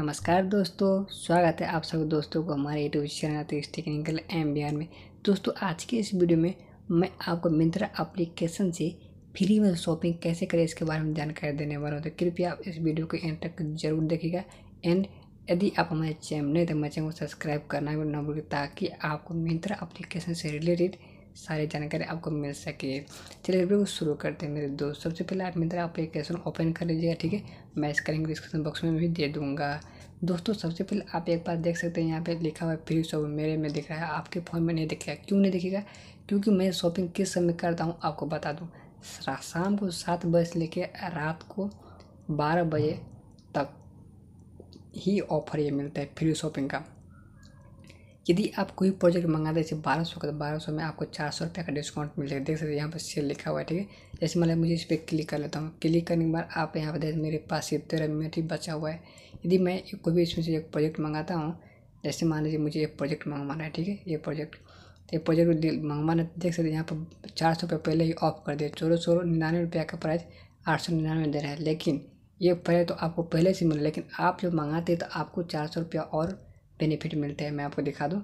नमस्कार दोस्तों स्वागत है आप सभी दोस्तों को हमारे YouTube channel technical M B R में दोस्तों आज के इस वीडियो में मैं आपको मिंत्रा एप्लीकेशन से फ्री में शॉपिंग कैसे करें इसके बारे में जानकारी देने वाला हूँ तो कृपया आप इस वीडियो को एंड तक जरूर देखिएगा एंड यदि आप हमारे चैनल नहीं तो हमारे चैनल को सब्सक्राइब करना ना भूलिए ताकि आपको मिंत्रा एप्लीकेशन से रिलेटेड सारी जानकारी आपको मिल सके चलिए वीडियो को शुरू करते हैं मेरे दोस्त सबसे पहले आप मित्र आप एप्लीकेशन ओपन कर लीजिएगा ठीक है मैं इसका लिंक डिस्क्रिप्शन बॉक्स में भी दे दूंगा दोस्तों सबसे पहले आप एक बार देख सकते हैं यहाँ पे लिखा हुआ है फ्री शॉप मेरे में दिख रहा है आपके फ़ोन में नहीं दिखेगा क्यों नहीं दिखेगा क्योंकि मैं शॉपिंग किस समय करता हूँ आपको बता दूँ शाम को सात बजे से लेकर रात को बारह बजे तक ही ऑफर ये मिलता है फ्री शॉपिंग का यदि आप कोई प्रोजेक्ट मंगाते जैसे बारह सौ का तो बारह सौ में आपको चार सौ रुपये का डिस्काउंट मिल जाएगा देख सकते हैं यहाँ पर सेल लिखा हुआ है ठीक है जैसे मतलब मुझे इस पर क्लिक कर लेता हूँ क्लिक करने के बाद आप यहाँ पर मेरे पास ये तेरह मिनट ही बचा हुआ है यदि मैं कोई भी इसमें से एक प्रोजेक्ट मंगाता हूँ जैसे मान लीजिए मुझे एक प्रोजेक्ट मंगवाना है ठीक है ये प्रोजेक्ट तो ये प्रोजेक्ट मंगवाना देख सकते हैं यहाँ पर चार सौ पहले ही ऑफ कर दिया चौदह सौ निन्यानवे रुपये का प्राइस आठ सौ निन्यानवे दे रहा है लेकिन ये प्राइस तो आपको पहले से मिले लेकिन आप जब मंगाते तो आपको चार सौ रुपया और बेनिफिट मिलते हैं मैं आपको दिखा दूँ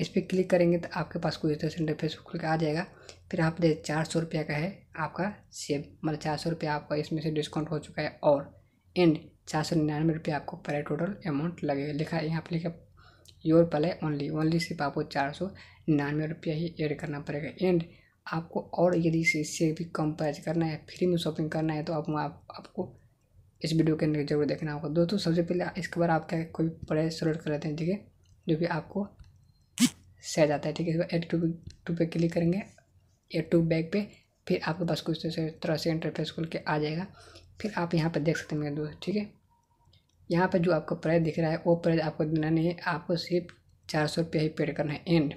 इस पर क्लिक करेंगे तो आपके पास कुछ तरह से इंटरफेस खुल के आ जाएगा फिर आप दे चार सौ रुपये का है आपका सेव मतलब चार सौ रुपया आपका इसमें से डिस्काउंट हो चुका है और एंड चार सौ निन्यानवे रुपये आपको पर टोटल अमाउंट लगेगा लिखा है यहाँ पर लिखा योर पल है ओनली ओनली सिर्फ आपको चार सौ निन्यानवे रुपया ही एड करना पड़ेगा एंड आपको और यदि इससे भी कम प्राइस करना है फ्री में शॉपिंग करना है तो आप वहाँ आपको इस वीडियो के अंदर जरूर देखना होगा दोस्तों सबसे पहले इसके बाद आप क्या कोई बड़े सेलेक्ट कर लेते हैं ठीक है जो कि आपको सह जाता है ठीक है एड टू टू पे क्लिक करेंगे एड टू बैक पे फिर आपके पास कुछ तरह से इंटरफेस खोल के आ जाएगा फिर आप यहाँ पर देख सकते हैं मेरे दोस्त ठीक है यहाँ पर जो आपको प्राइस दिख रहा है वो प्राइस आपको देना नहीं है आपको सिर्फ चार सौ रुपया ही पेड करना है एंड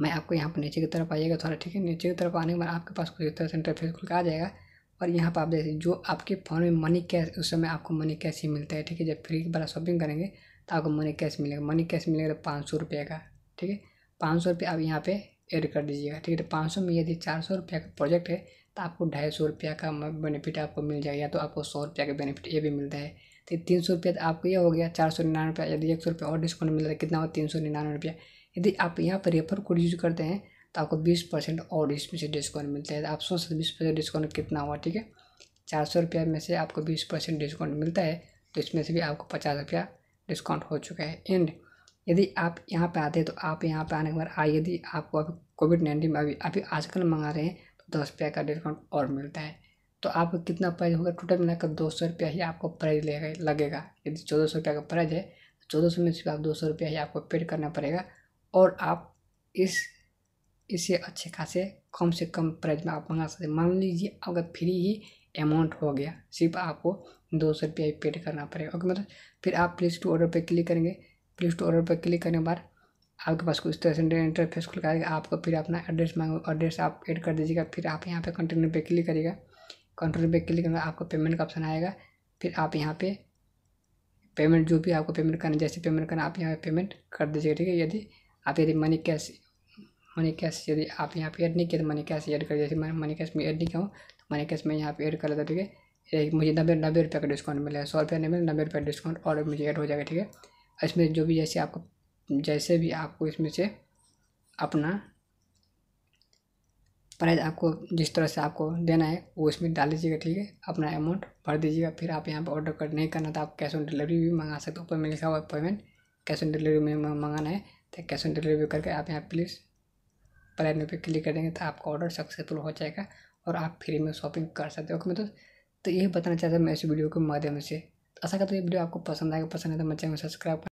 मैं आपको यहाँ पर नीचे की तरफ आइएगा थोड़ा ठीक है नीचे की तरफ आने के बाद आपके पास कुछ तरह से इंटरफेस खुल के आ जाएगा और यहाँ पर आप देख सकते जो आपके फ़ोन में मनी कैश उस समय आपको मनी कैश ही मिलता है ठीक है जब फ्री वाला शॉपिंग करेंगे तो आपको मनी कैश मिलेगा मनी कैश मिलेगा तो पाँच सौ रुपये का ठीक है पाँच सौ रुपये आप यहाँ पे ऐड कर दीजिएगा ठीक है तो पाँच सौ में यदि चार सौ रुपये का प्रोजेक्ट है तो आपको ढाई सौ रुपये का बेनिफिट आपको मिल जाएगा या तो आपको सौ रुपये का बेनिफिट ये भी मिलता है तो तीन सौ रुपया तो आपको ये हो गया चार सौ निन्यानवे रुपया यदि एक सौ रुपये और डिस्काउंट मिल है कितना हो तीन सौ निन्यानवे रुपया यदि आप यहाँ पर रेफर कोड यूज़ करते हैं तो आपको बीस परसेंट और इसमें से डिस्काउंट मिलता है आप सोच सकते बीस परसेंट डिस्काउंट कितना हुआ ठीक है चार सौ रुपया में से आपको बीस परसेंट डिस्काउंट मिलता है तो इसमें से भी आपको पचास रुपया डिस्काउंट हो चुका है एंड यदि आप यहाँ पर आते हैं तो आप यहाँ पर आने के बाद आ यदि आपको अभी कोविड नाइन्टीन में अभी अभी आजकल मंगा रहे हैं तो दस रुपया का डिस्काउंट और मिलता है तो आपको कितना प्राइस होगा टोटल मिलाकर दो सौ रुपया ही आपको प्राइस लगेगा यदि चौदह सौ रुपया का प्राइज है तो चौदह सौ में से आप दो सौ रुपया ही आपको पेड करना पड़ेगा और आप इस इसे अच्छे खासे कम से कम प्राइस में आप मंगा सकते मान लीजिए अगर फ्री ही अमाउंट हो गया सिर्फ आपको दो सौ रुपया पेड करना पड़ेगा ओके मतलब फिर आप प्लेस टू ऑर्डर पर क्लिक करेंगे प्लेस टू ऑर्डर पर क्लिक करने के बाद आपके पास कुछ तरह से इंटरफेस खुल करेगा आपको फिर अपना एड्रेस मांगो एड्रेस आप एड कर दीजिएगा फिर आप यहाँ पे कंटिन्यू पे क्लिक करिएगा कंटिन्यू पे क्लिक करना आपको पेमेंट का ऑप्शन आएगा फिर आप यहाँ पे पेमेंट जो भी आपको पेमेंट करना जैसे पेमेंट करना आप यहाँ पे पेमेंट कर दीजिएगा ठीक है यदि आप यदि मनी कैश मनी कैश यदि आप यहाँ पे ऐड तो नहीं किया तो मनी कैश ऐड कर जैसे मैं मनी कैश में ऐड नहीं किया तो मनी कैश में यहाँ पे ऐड कर देता ठीक है मुझे नब्बे नब्बे रुपये का डिस्काउंट मिला सौ रुपये नहीं मिला नब्बे रुपये डिस्काउंट और मुझे ऐड हो जाएगा ठीक है इसमें जो भी जैसे आपको जैसे भी आपको इसमें से अपना प्राइस आपको जिस तरह से आपको देना है वो इसमें डाल दीजिएगा ठीक है अपना अमाउंट भर दीजिएगा फिर आप यहाँ पर ऑर्डर कर नहीं करना तो आप कैश ऑन डिलीवरी भी मंगा सकते हो ऊपर में लिखा हुआ पेमेंट कैश ऑन डिलीवरी में मंगाना है तो कैश ऑन डिलीवरी करके आप यहाँ प्लीज़ प्लान पे क्लिक कर देंगे तो आपका ऑर्डर सक्सेसफुल हो जाएगा और आप फ्री में शॉपिंग कर सकते हो ओके मैं तो, तो यही बताना चाहता हूँ मैं इस वीडियो के माध्यम से ऐसा करता हूँ ये वीडियो आपको पसंद आएगा पसंद आए तो मैं चैनल सब्सक्राइब